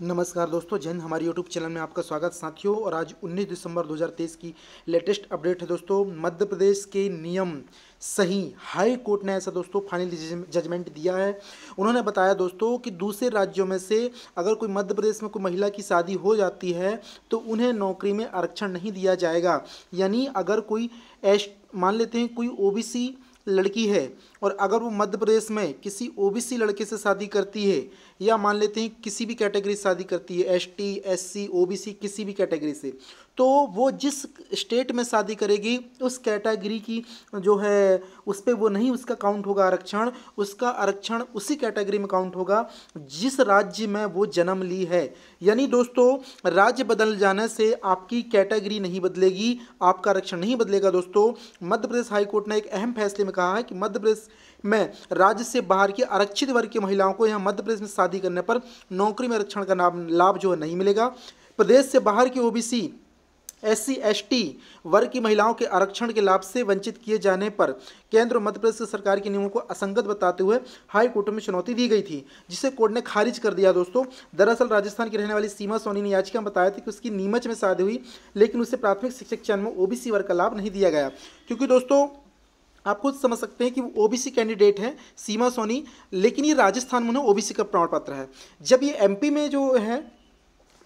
नमस्कार दोस्तों जैन हमारे YouTube चैनल में आपका स्वागत साथियों और आज 19 दिसंबर 2023 की लेटेस्ट अपडेट है दोस्तों मध्य प्रदेश के नियम सही हाई कोर्ट ने ऐसा दोस्तों फाइनल जजमेंट दिया है उन्होंने बताया दोस्तों कि दूसरे राज्यों में से अगर कोई मध्य प्रदेश में कोई महिला की शादी हो जाती है तो उन्हें नौकरी में आरक्षण नहीं दिया जाएगा यानी अगर कोई एस मान लेते हैं कोई ओ लड़की है और अगर वो मध्य प्रदेश में किसी ओबीसी लड़के से शादी करती है या मान लेते हैं किसी भी कैटेगरी से शादी करती है S T S C O B C किसी भी कैटेगरी से तो वो जिस स्टेट में शादी करेगी उस कैटेगरी की जो है उस पर वो नहीं उसका काउंट होगा आरक्षण उसका आरक्षण उसी कैटेगरी में काउंट होगा जिस राज्य में वो जन्म ली है यानी दोस्तों राज्य बदल जाने से आपकी कैटेगरी नहीं बदलेगी आपका आरक्षण नहीं बदलेगा दोस्तों मध्य प्रदेश हाईकोर्ट ने एक अहम फैसले में कहा है कि मध्य प्रदेश में राज्य से बाहर की आरक्षित वर्ग की महिलाओं को यहाँ मध्य प्रदेश में शादी करने पर नौकरी में आरक्षण का लाभ जो है नहीं मिलेगा प्रदेश से बाहर की ओबीसी एस सी वर्ग की महिलाओं के आरक्षण के लाभ से वंचित किए जाने पर केंद्र और मध्य प्रदेश सरकार के नियमों को असंगत बताते हुए हाई कोर्ट में चुनौती दी गई थी जिसे कोर्ट ने खारिज कर दिया दोस्तों दरअसल राजस्थान की रहने वाली सीमा सोनी ने याचिका में बताया था कि उसकी नीमच में शादी हुई लेकिन उसे प्राथमिक शिक्षक चयन में ओ वर्ग का लाभ नहीं दिया गया क्योंकि दोस्तों आप खुद समझ सकते हैं कि वो ओबीसी कैंडिडेट है सीमा सोनी लेकिन ये राजस्थान में उन्हें ओबीसी का प्रमाण पत्र है जब ये एमपी में जो है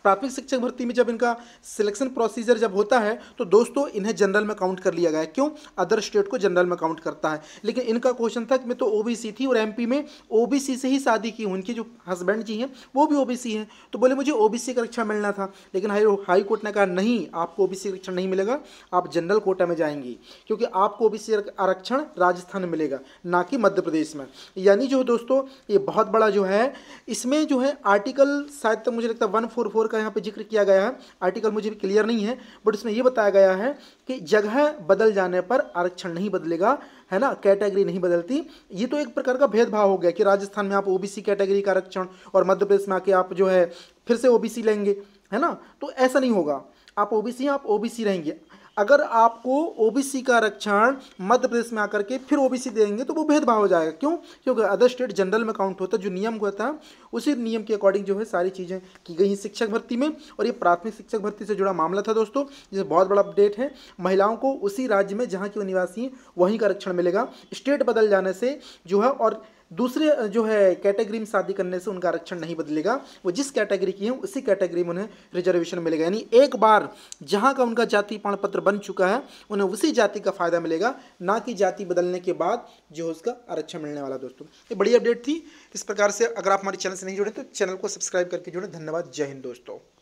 प्राथमिक शिक्षक भर्ती में जब इनका सिलेक्शन प्रोसीजर जब होता है तो दोस्तों इन्हें जनरल में काउंट कर लिया गया क्यों अदर स्टेट को जनरल में काउंट करता है लेकिन इनका क्वेश्चन था कि मैं तो ओबीसी थी और एमपी में ओबीसी से ही शादी की हूँ इनके जो हस्बैंड जी हैं वो भी ओबीसी हैं तो बोले मुझे ओबीसी का रक्षा मिलना था लेकिन हाई हाई कोर्ट ने कहा नहीं आपको ओबीसी आरक्षण नहीं मिलेगा आप जनरल कोटा में जाएंगी क्योंकि आपको ओ आरक्षण राजस्थान में मिलेगा ना कि मध्य प्रदेश में यानी जो दोस्तों ये बहुत बड़ा जो है इसमें जो है आर्टिकल शायद तक मुझे लगता है वन फोर फोर का यहाँ पे जिक्र किया गया है आर्टिकल मुझे भी क्लियर नहीं है बट इसमें यह बताया गया है कि जगह बदल जाने पर आरक्षण नहीं बदलेगा है ना कैटेगरी नहीं बदलती ये तो एक प्रकार का भेदभाव हो गया कि राजस्थान में आप ओ कैटेगरी का आरक्षण और मध्य प्रदेश में आके आप जो है फिर से ओ लेंगे है ना तो ऐसा नहीं होगा आप ओबीसी आप ओ रहेंगे अगर आपको ओबीसी का आरक्षण मध्य प्रदेश में आकर के फिर ओबीसी देंगे तो वो भेदभाव हो जाएगा क्यों क्योंकि अदर स्टेट जनरल में काउंट होता है जो नियम होता है उसी नियम के अकॉर्डिंग जो है सारी चीज़ें की गई हैं शिक्षक भर्ती में और ये प्राथमिक शिक्षक भर्ती से जुड़ा मामला था दोस्तों जिसे बहुत बड़ा अपडेट है महिलाओं को उसी राज्य में जहाँ की निवासी हैं वहीं का आरक्षण मिलेगा स्टेट बदल जाने से जो है और दूसरे जो है कैटेगरी में शादी करने से उनका आरक्षण नहीं बदलेगा वो जिस कैटेगरी की है उसी कैटेगरी में उन्हें रिजर्वेशन मिलेगा यानी एक बार जहां का उनका जाति प्रमाण पत्र बन चुका है उन्हें उसी जाति का फायदा मिलेगा ना कि जाति बदलने के बाद जो है उसका आरक्षण मिलने वाला दोस्तों ये बड़ी अपडेट थी इस प्रकार से अगर आप हमारे चैनल से नहीं जुड़े तो चैनल को सब्सक्राइब करके जुड़े धन्यवाद जय हिंद दोस्तों